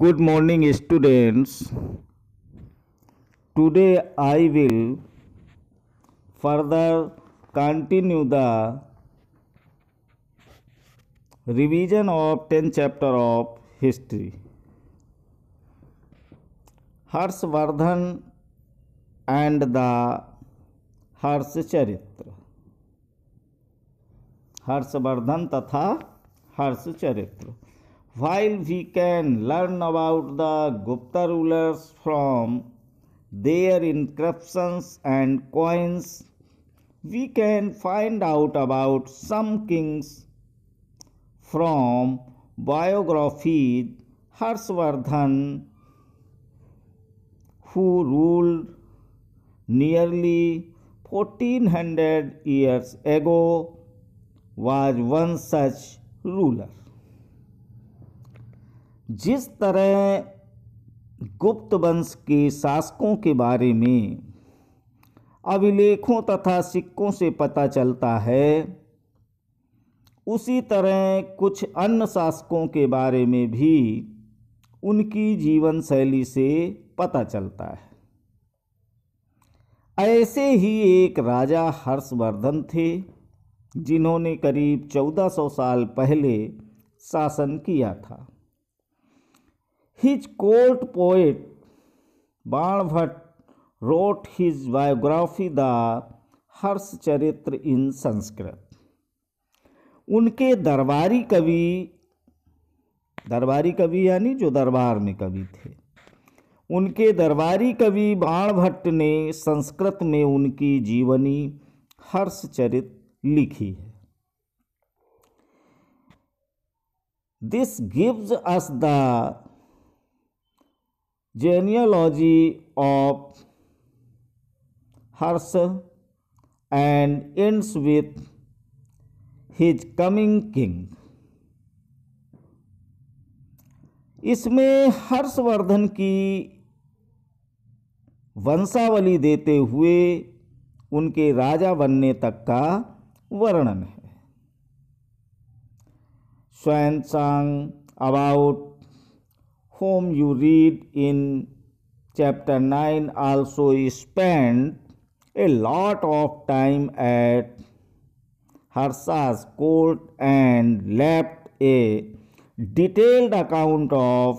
good morning students today i will further continue the revision of 10 chapter of history harshvardhan and the हर्षचरित्र Harshvardhan तथा हर्षचरित्र While we can learn about the Gupta rulers from their inscriptions and coins, we can find out about some kings from biographies Harshvardhan who ruled nearly 1400 years ago was one such ruler. जिस तरह गुप्त वंश के शासकों के बारे में अभिलेखों तथा सिक्कों से पता चलता है उसी तरह कुछ अन्य शासकों के बारे में भी उनकी जीवन शैली से पता चलता है ऐसे ही एक राजा हर्षवर्धन थे जिन्होंने करीब 1400 साल पहले शासन किया था His court poet wrote his biography the Harsha Charitra in Sanskrit उनके दरबारी कवि दरबारी कवि यानी जो दरबार में कवि थे उनके दरबारी कवि बाणभट्ट ने संस्कृत में उनकी जीवनी हर्ष चरित लिखी है this gives us the genealogy of Harsha and ends with his coming king इसमें हर्षवर्धन की वंशावली देते हुए उनके राजा बनने तक का वर्णन है Xuanzang about whom you read in chapter 9 also spent a lot of time at Harsha's court and left a detailed account of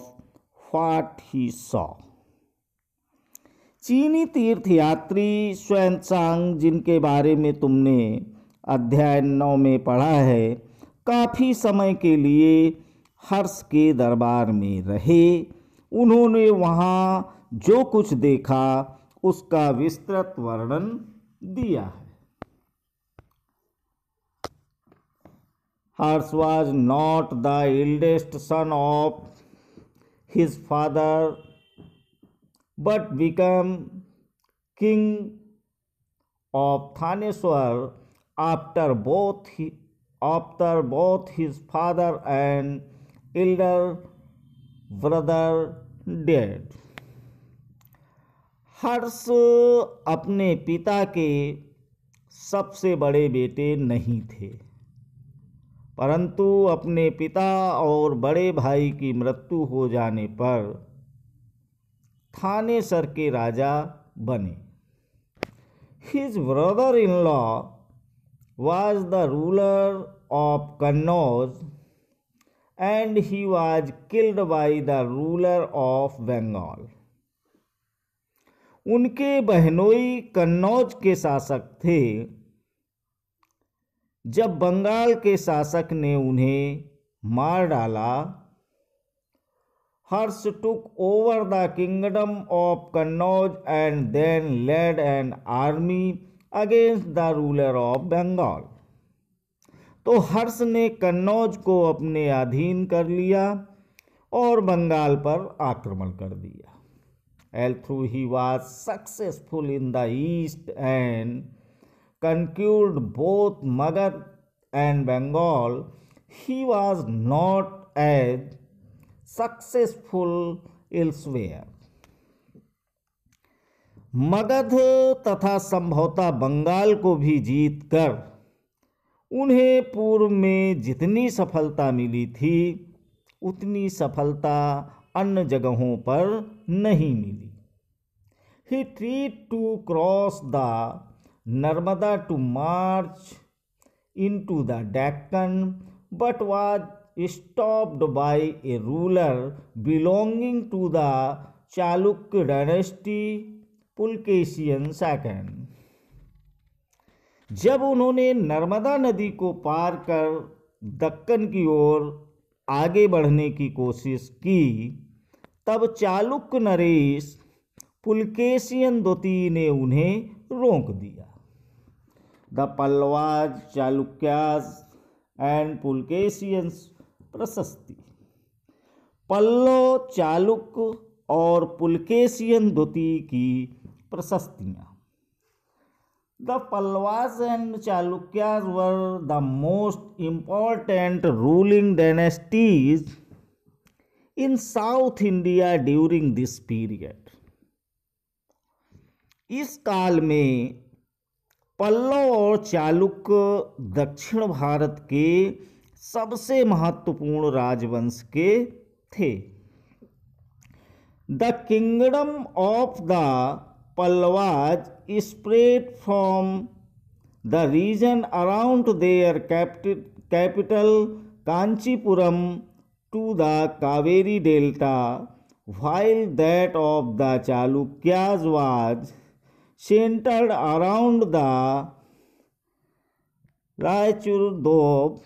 what he saw. चीनी तीर्थयात्री स्वयंसांग जिनके बारे में तुमने अध्याय नौ में पढ़ा है काफ़ी समय के लिए हर्ष के दरबार में रहे उन्होंने वहाँ जो कुछ देखा उसका विस्तृत वर्णन दिया है Harsha was not the eldest son of his father but become king of Thaneshwar after both he after both his father and elder brother dead. Harsha अपने पिता के सबसे बड़े बेटे नहीं थे परंतु अपने पिता और बड़े भाई की मृत्यु हो जाने पर थाने सर के राजा बने his brother in law was the ruler of Kannauj and he was killed by the ruler of Bengal उनके बहनोई कन्नौज के शासक थे जब बंगाल के शासक ने उन्हें मार डाला Harsha took over the kingdom of Kannauj and then led an army against the ruler of Bengal तो हर्ष ने कन्नौज को अपने अधीन कर लिया और बंगाल पर आक्रमण कर दिया although he was successful in the east and conquered both Magadha and Bengal he was not as successful elsewhere Magadha तथा संभवता बंगाल को भी जीतकर उन्हें पूर्व में जितनी सफलता मिली थी उतनी सफलता अन्य जगहों पर नहीं मिली he tried to cross the Narmada to march into the Deccan but was stopped by a ruler belonging to the Chalukya dynasty, Pulkesian second जब उन्होंने नर्मदा नदी को पार कर दक्कन की ओर आगे बढ़ने की कोशिश की तब चालुक्य नरेश पुलकेशियन द्वितीय ने उन्हें रोक दिया द पल्लवाज चालुक्यास एंड पुलकेशियंस प्रशस्ति पल्लव चालुक्य और पुलकेशियन द्वितीय की प्रशस्तियाँ the Pallavas and Chalukyas were the most important ruling dynasties in South India during this period इस काल में पल्लव और चालुक्य दक्षिण भारत के सबसे महत्वपूर्ण राजवंश के थे the kingdom of the Pallavas spread from the region around their capital Kanchipuram to the Kaveri delta while that of the Chalukyas was centred around the Raichur Doab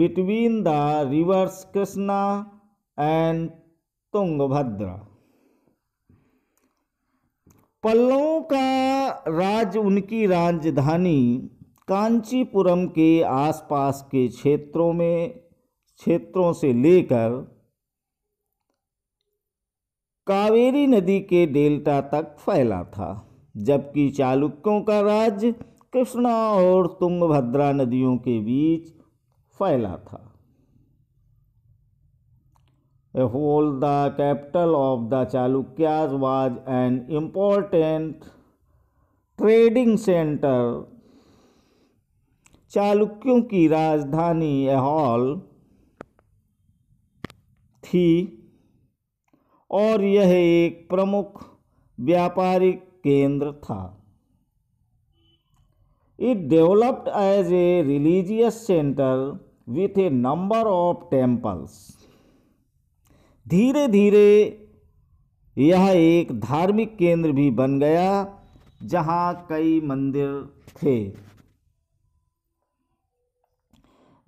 between the rivers Krishna and Tungabhadra पल्लों का राज उनकी राजधानी कांचीपुरम के आसपास के क्षेत्रों में क्षेत्रों से लेकर कावेरी नदी के डेल्टा तक फैला था जबकि चालुक्यों का राज्य कृष्णा और तुंगभद्रा नदियों के बीच फैला था while the capital of the Chalukyas was an important trading centre चालुक्यों की राजधानी एहॉल थी और यह एक प्रमुख व्यापारिक केंद्र था it developed as a religious centre with a number of temples धीरे धीरे यह एक धार्मिक केंद्र भी बन गया जहां कई मंदिर थे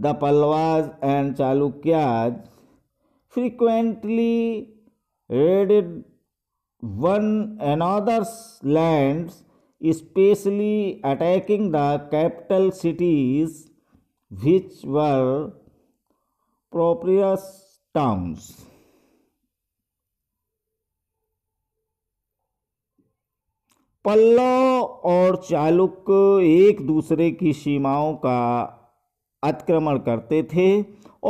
the Pallavas and Chalukyas frequently raided one another's land specially attacking the capital cities which were prosperous towns Pallava और चालुक्य एक दूसरे की सीमाओं का अतिक्रमण करते थे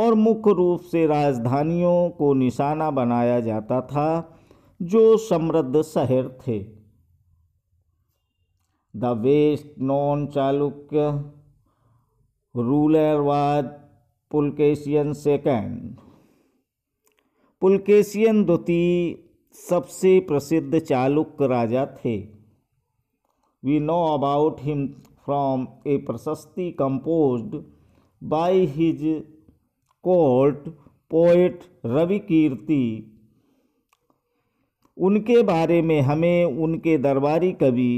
और मुख्य रूप से राजधानियों को निशाना बनाया जाता था जो समृद्ध शहर थे the best known Chalukya ruler was Pulakeshin second पुलकेशियन द्वितीय सबसे प्रसिद्ध चालुक्य राजा थे we know about him from a prashasti composed by his court poet Ravi Kirti उनके बारे में हमें उनके दरबारी कवि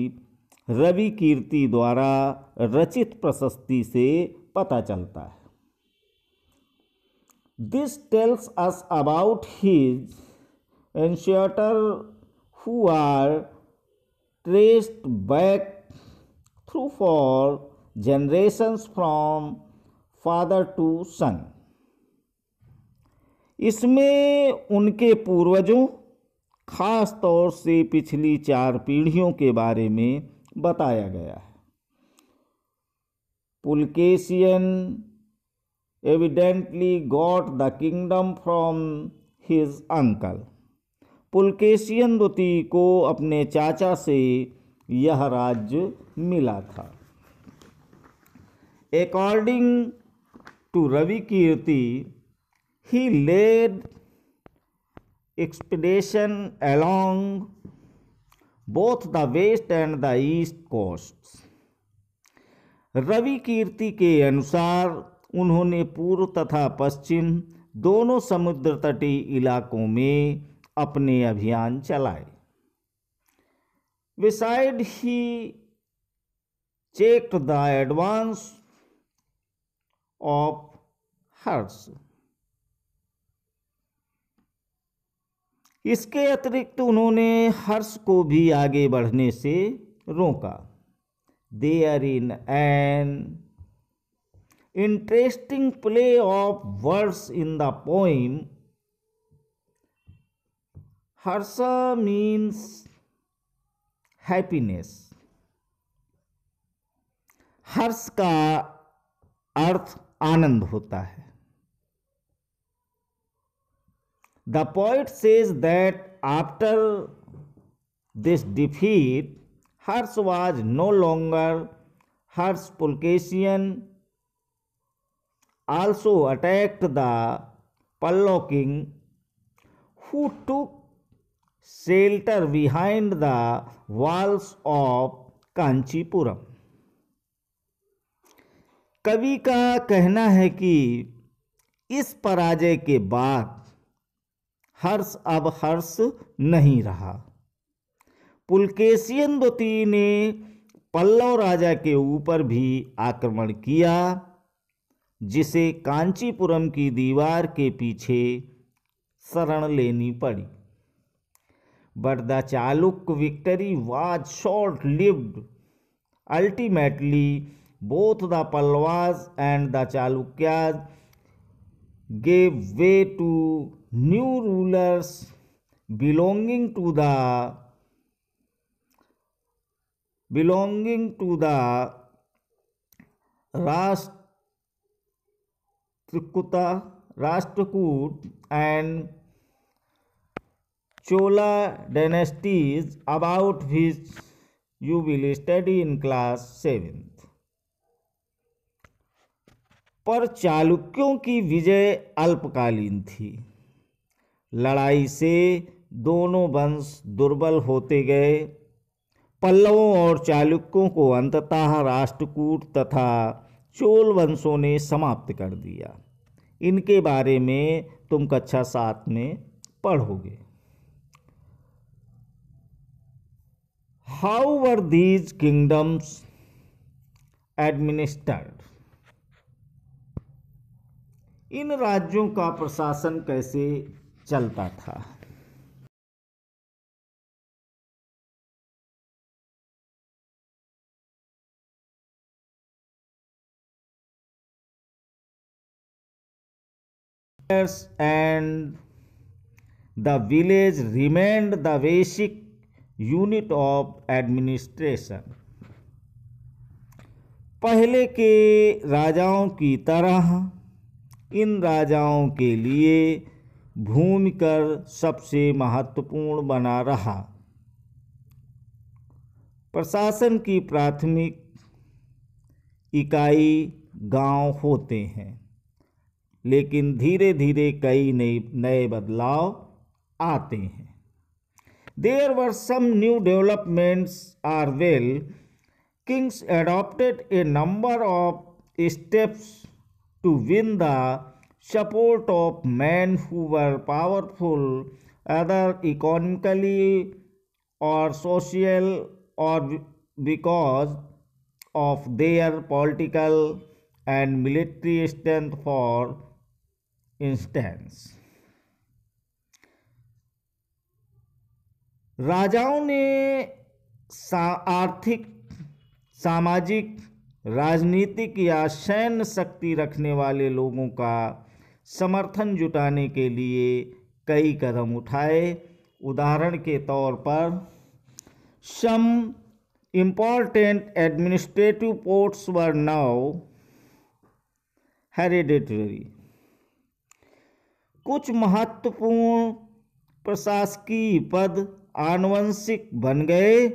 रवि कीर्ति द्वारा रचित प्रशस्ति से पता चलता है this tells us about his ancestors who are traced back through four generations from father to son इसमें उनके पूर्वजों खास तौर से पिछली चार पीढ़ियों के बारे में बताया गया है Pulakeshin evidently got the kingdom from his uncle Pulakeshin द्वितीय को अपने चाचा से यह राज्य मिला था according to Ravikirti he led expedition along both the west and the east coast Ravikirti के अनुसार उन्होंने पूर्व तथा पश्चिम दोनों समुद्र तटीय इलाकों में अपने अभियान चलाए besides he check the advance of Harsha इसके अतिरिक्त उन्होंने हर्ष को भी आगे बढ़ने से रोका there in an interesting play of words in the poem harsha means happiness Harsha का अर्थ आनंद होता है the poet says that after this defeat Harsha was no longer Harsha Pulakeshin also attacked the Pallava king who took shelter behind the walls of Kanchipuram कवि का कहना है कि इस पराजय के बाद हर्ष अब हर्ष नहीं रहा पुलकेशियन द्वती ने पल्लव राजा के ऊपर भी आक्रमण किया जिसे कांचीपुरम की दीवार के पीछे शरण लेनी पड़ी but the Chaluk victory was short lived. Ultimately, both the Pallavas and the Chalukyas gave way to new rulers belonging to the belonging to the Rashtrakuta, Rashtrakut and Chola dynasties about which you will study in class seventh पर चालुक्यों की विजय अल्पकालीन थी लड़ाई से दोनों वंश दुर्बल होते गए पल्लवों और चालुक्यों को अंततः राष्ट्रकूट तथा चोल वंशों ने समाप्त कर दिया इनके बारे में तुम कक्षा सात में पढ़ोगे how are these kingdoms administered इन राज्यों का प्रशासन कैसे चलता था and the village remained the basic unit of administration पहले के राजाओं की तरह इन राजाओं के लिए भूमि कर सबसे महत्वपूर्ण बना रहा प्रशासन की प्राथमिक इकाई गांव होते हैं लेकिन धीरे धीरे कई नए नए बदलाव आते हैं There were some new developments as well. Kings adopted a number of steps to win the support of men who were powerful either economically or social or because of their political and military strength for instance राजाओं ने सा आर्थिक सामाजिक राजनीतिक या सैन्य शक्ति रखने वाले लोगों का समर्थन जुटाने के लिए कई कदम उठाए उदाहरण के तौर पर some important administrative posts were now hereditary कुछ महत्वपूर्ण प्रशासकीय पद आनुवंशिक बन गए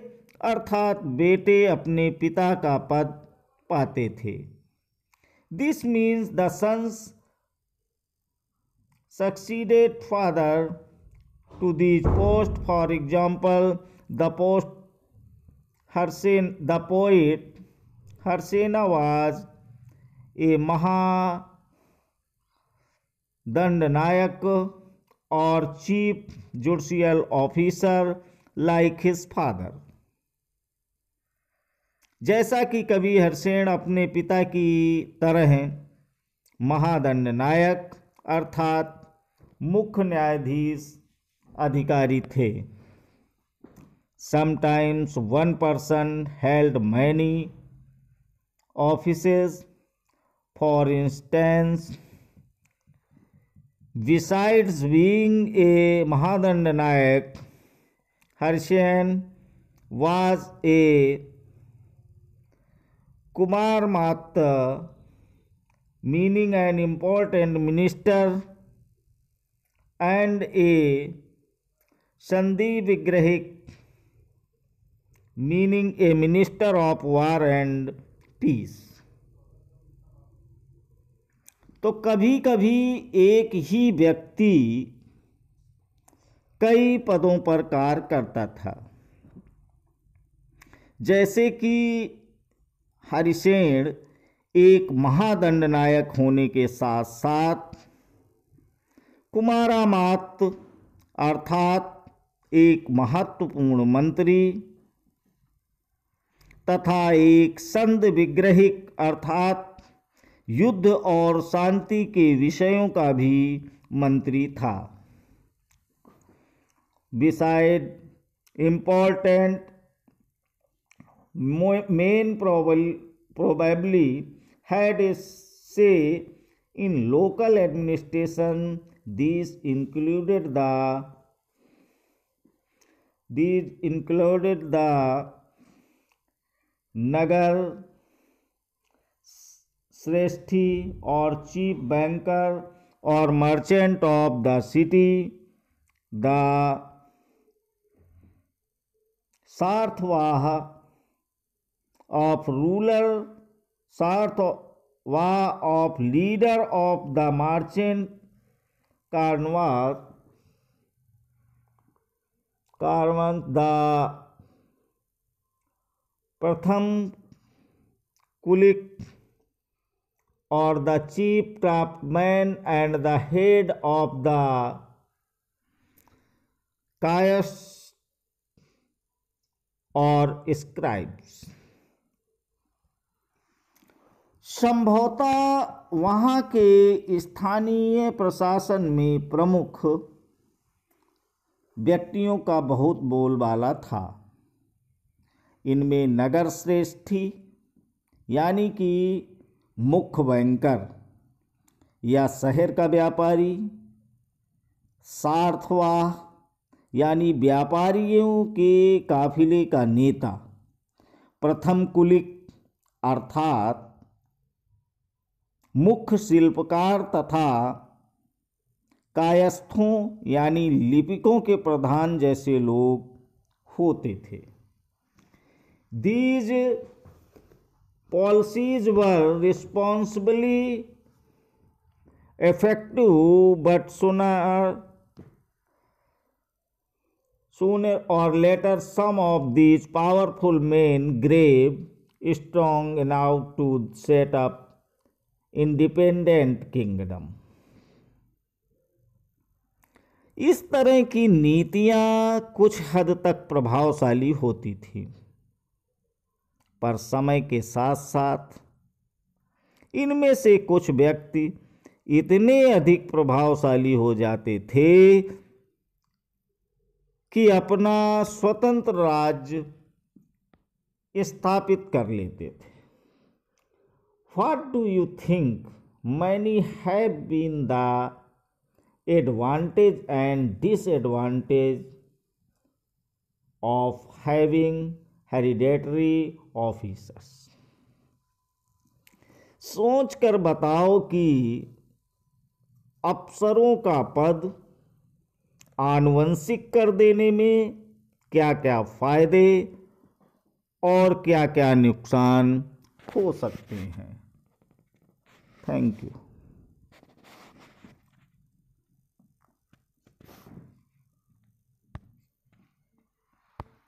अर्थात बेटे अपने पिता का पद पाते थे this means the sons succeeded father to these post for example the post Harishena the poet Harishena was a dandanayaka or chief judicial officer like his father जैसा कि कवि हरसेण अपने पिता की तरह महादंड नायक अर्थात मुख्य न्यायाधीश अधिकारी थे sometimes one person held many office for instance Besides being a Mahadandanayak, Harshan was a Kumar mata, meaning an important minister, and a Sandhi Vigrahik, meaning a minister of war and peace. तो कभी कभी एक ही व्यक्ति कई पदों पर कार्य करता था जैसे कि हरिशेण एक महादंडनायक होने के साथ साथ कुमारामात अर्थात एक महत्वपूर्ण मंत्री तथा एक संद विग्रहिक अर्थात युद्ध और शांति के विषयों का भी मंत्री था besides important men probably had a say in local administration this included the this included the nagarashreshthi or chief banker or merchant of the city the sarthavaha of ruler sarthavaha of leader of the merchant caravans caravan the prathama kulika the chief chief man and the head of the kayasthas or scribes संभवतः वहां के स्थानीय प्रशासन में प्रमुख व्यक्तियों का बहुत बोलबाला था इनमें नगर श्रेष्ठी यानी कि मुख्य बैंकर या शहर का व्यापारी सार्थवाह यानी व्यापारियों के काफिले का नेता प्रथम कुलिक अर्थात मुख्य शिल्पकार तथा कायस्थों यानी लिपिकों के प्रधान जैसे लोग होते थे these policies were responsibly effective but sooner sooner or later some of these powerful men grave strong enough to set up independent kingdom इस तरह की नीतियां कुछ हद तक प्रभावशाली होती थी पर समय के साथ साथ इनमें से कुछ व्यक्ति इतने अधिक प्रभावशाली हो जाते थे कि अपना स्वतंत्र राज्य स्थापित कर लेते थे what do you think many have been the advantage and disadvantage of having hereditary officers सोच कर बताओ कि अफसरों का पद आनुवंशिक कर देने में क्या क्या फ़ायदे और क्या क्या नुकसान हो सकते हैं थैंक यू